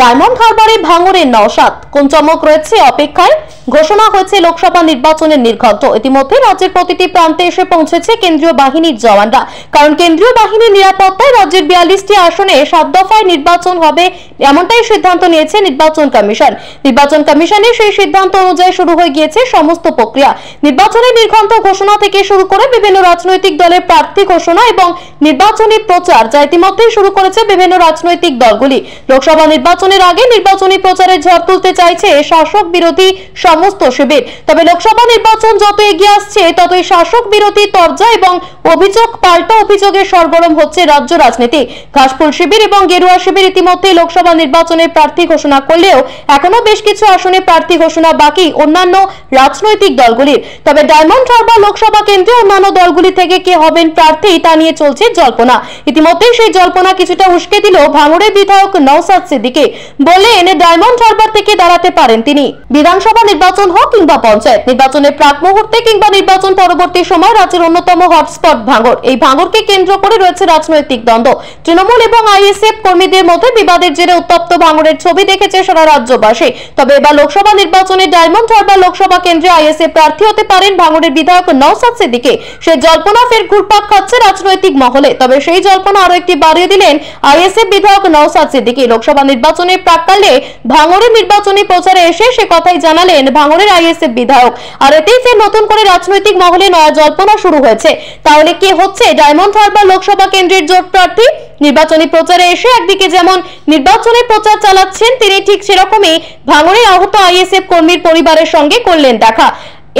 diamond হারবারে ভাঙরের নওশাত কোন চমক রয়েছে অপেক্ষায় ঘোষণা হয়েছে লোকসভা নির্বাচনের নির্ঘণ্ট ইতিমধ্যে রাজ্যের প্রতিটি প্রান্তে এসে পৌঁছেছে কেন্দ্রীয় বাহিনীর জওয়ানরা কারণ কেন্দ্রীয় বাহিনীর নিরাপত্তায় রাজ্যের বিয়াল্লিশটি আসনে সাত দফায় নির্বাচন হবে এমনটাই সিদ্ধান্ত নিয়েছে নির্বাচন কমিশন নির্বাচন কমিশনের সেই সিদ্ধান্ত অনুযায়ী শুরু হয়ে গিয়েছে সমস্ত প্রক্রিয়া নির্বাচনের নির্ঘণ্ট ঘোষণা থেকে শুরু করে বিভিন্ন রাজনৈতিক দলের প্রার্থী ঘোষণা এবং নির্বাচনী প্রচার যা ইতিমধ্যেই শুরু করেছে বিভিন্ন রাজনৈতিক দলগুলি লোকসভা নির্বাচন নির্বাচনের আগে নির্বাচনী প্রচারের ঝড় তুলতে চাইছে শাসক বিরোধী সমস্ত শিবির তবে লোকসভা নির্বাচন যত এগিয়ে আসছে ততই শাসক বিরোধী তর্জা এবং অভিযোগ পাল্টা অভিযোগে সরগরম হচ্ছে রাজ্য রাজনীতি কাশফুল শিবির এবং গেরুয়া শিবির ইতিমধ্যে লোকসভা নির্বাচনের প্রার্থী ঘোষণা করলেও এখনো বেশ কিছু আসনে প্রার্থী ঘোষণা বাকি অন্যান্য রাজনৈতিক দলগুলির তবে ডায়মন্ড হারবার লোকসভা কেন্দ্রে অন্যান্য দলগুলি থেকে কে হবেন প্রার্থী তা নিয়ে চলছে জল্পনা ইতিমধ্যেই সেই জল্পনা কিছুটা উস্কে দিল ভাঙড়ের বিধায়ক নওসাদ সিদ্দিকী বলে এনে ডায়মন্ড হারবার থেকে দাঁড়াতে পারেন তিনি বিধানসভা নির্বাচন হোক কিংবা পঞ্চায়েত নির্বাচনের প্রাক মুহূর্তে কিংবা নির্বাচন পরবর্তী সময় রাজ্যের অন্যতম হটস্পট ভাঙর এই ভাঙরকে কেন্দ্র করে রয়েছে রাজনৈতিক দ্বন্দ্ব তৃণমূল এবং আইএসএফ কর্মীদের মধ্যে বিবাদের জেরে উত্তপ্ত ভাঙরের ছবি দেখেছে সারা রাজ্যবাসী তবে এবার লোকসভা নির্বাচনে ডায়মন্ড হারবার লোকসভা কেন্দ্রে আইএসএফ প্রার্থী হতে পারেন ভাঙরের বিধায়ক নওসাদ সিদ্দিকে সে জল্পনা ফের ঘুরপাক খাচ্ছে রাজনৈতিক মহলে তবে সেই জল্পনা আরো একটি বাড়িয়ে দিলেন আইএসএফ বিধায়ক নওসাদ সিদ্দিকে লোকসভা নির্বাচন নির্বাচনের প্রাককালে ভাঙড়ে নির্বাচনী প্রচারে এসে সে কথাই জানালেন ভাঙড়ের আইএসএফ বিধায়ক আর এতেই ফের নতুন করে রাজনৈতিক মহলে নয়া জল্পনা শুরু হয়েছে তাহলে কে হচ্ছে ডায়মন্ড হারবার লোকসভা কেন্দ্রের জোট প্রার্থী নির্বাচনী প্রচারে এসে একদিকে যেমন নির্বাচনে প্রচার চালাচ্ছেন তিনি ঠিক সেরকমই ভাঙড়ে আহত আইএসএফ কর্মীর পরিবারের সঙ্গে করলেন দেখা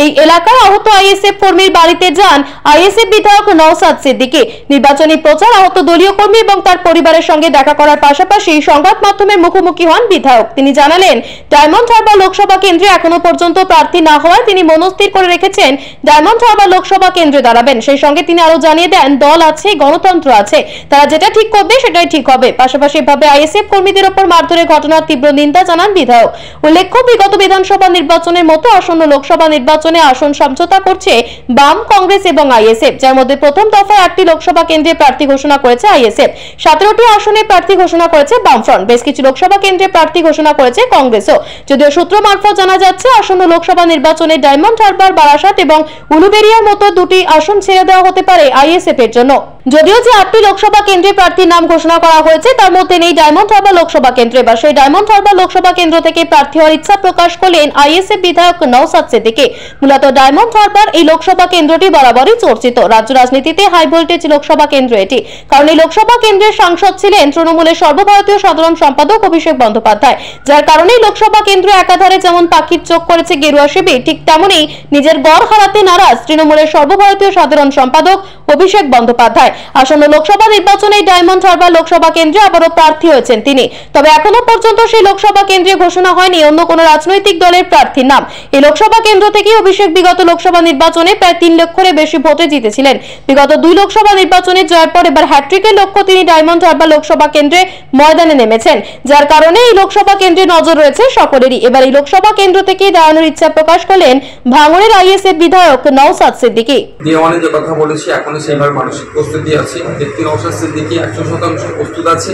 এই এলাকায় আহত আইএসএফ কর্মীর বাড়িতে যান আইএসএফ বিধায়ক নওসাদ সিদ্দিকি নির্বাচনী প্রচার আহত দলীয় কর্মী এবং তার পরিবারের সঙ্গে দেখা করার পাশাপাশি সংবাদ মাধ্যমের মুখোমুখি হন বিধায়ক তিনি জানালেন ডায়মন্ড হারবার লোকসভা কেন্দ্রে এখনো পর্যন্ত প্রার্থী না হওয়ায় তিনি মনস্থির করে রেখেছেন ডায়মন্ড হারবার লোকসভা কেন্দ্রে দাঁড়াবেন সেই সঙ্গে তিনি আরো জানিয়ে দেন দল আছে গণতন্ত্র আছে তারা যেটা ঠিক করবে সেটাই ঠিক হবে পাশাপাশি এভাবে আইএসএফ কর্মীদের ওপর মারধরের ঘটনার তীব্র নিন্দা জানান বিধায়ক উল্লেখ্য বিগত বিধানসভা নির্বাচনের মতো আসন্ন লোকসভা নির্বাচন নির্বাচনে আসন সমঝোতা করছে বাম কংগ্রেস এবং আইএসএফ যার মধ্যে প্রথম দফায় আটটি লোকসভা কেন্দ্রে প্রার্থী ঘোষণা করেছে আইএসএফ সতেরোটি আসনে প্রার্থী ঘোষণা করেছে বামফ্রন্ট বেশ কিছু লোকসভা কেন্দ্রে প্রার্থী ঘোষণা করেছে কংগ্রেসও যদিও সূত্র মারফত জানা যাচ্ছে আসন্ন লোকসভা নির্বাচনে ডায়মন্ড হারবার বারাসাত এবং উলুবেরিয়ার মতো দুটি আসন ছেড়ে দেওয়া হতে পারে আইএসএফ এর জন্য যদিও যে আটটি লোকসভা কেন্দ্রে প্রার্থীর নাম ঘোষণা করা হয়েছে তার মধ্যে নেই ডায়মন্ড হারবার লোকসভা কেন্দ্রে বা সেই ডায়মন্ড হারবার লোকসভা কেন্দ্র থেকে প্রার্থী হওয়ার ইচ্ছা প্রকাশ করলেন আইএসএফ বিধায়ক নওসাদ সেদিকে মূলত ডায়মন্ড হারবার এই লোকসভা কেন্দ্রটি বরাবরই চর্চিত রাজ্য রাজনীতিতে হাই ভোল্টেজ লোকসভা কেন্দ্র এটি কারণ এই লোকসভা কেন্দ্রের সাংসদ ছিলেন তৃণমূলের সর্বভারতীয় সাধারণ সম্পাদক অভিষেক বন্দ্যোপাধ্যায় যার কারণেই লোকসভা কেন্দ্র একাধারে যেমন পাখির চোখ করেছে গেরুয়া শিবির ঠিক তেমনই নিজের গড় হারাতে নারাজ তৃণমূলের সর্বভারতীয় সাধারণ সম্পাদক অভিষেক বন্দ্যোপাধ্যায় আসন্ন লোকসভা নির্বাচনে ডায়মন্ড হারবার লোকসভা কেন্দ্রে আবারও প্রার্থী হয়েছেন তিনি তবে এখনো পর্যন্ত সেই লোকসভা কেন্দ্রে ঘোষণা হয়নি অন্য কোন রাজনৈতিক দলের প্রার্থীর নাম এই লোকসভা কেন্দ্র থেকে অভিষেক বিগত লোকসভা নির্বাচনে প্রায় তিন লক্ষের বেশি ভোটে জিতেছিলেন বিগত দুই লোকসভা নির্বাচনে জয়ের পর এবার হ্যাট্রিকের লক্ষ্য তিনি ডায়মন্ড হারবার লোকসভা কেন্দ্রে ময়দানে নেমেছেন যার কারণে এই লোকসভা কেন্দ্রে নজর রয়েছে সকলেরই এবার এই লোকসভা কেন্দ্র থেকে দাঁড়ানোর ইচ্ছা প্রকাশ করলেন ভাঙড়ের আইএসএফ বিধায়ক নওসাদ সিদ্দিকি নিয়মানে যে কথা বলেছি এখনো সেইভাবে মানসিক প্রস্তুতি আছে ব্যক্তির অবসর সিদ্দিকি একশো শতাংশ প্রস্তুত আছে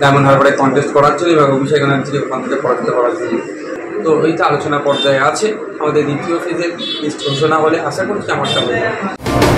ডায়মন্ড হারবারে কন্টেস্ট করার জন্য এবং অভিষেক ব্যানার্জিকে ওখান থেকে পরাজিত করার জন্য তো এইটা আলোচনা পর্যায়ে আছে আমাদের দ্বিতীয় ফেজের লিস্ট ঘোষণা হলে আশা করছি আমার সামনে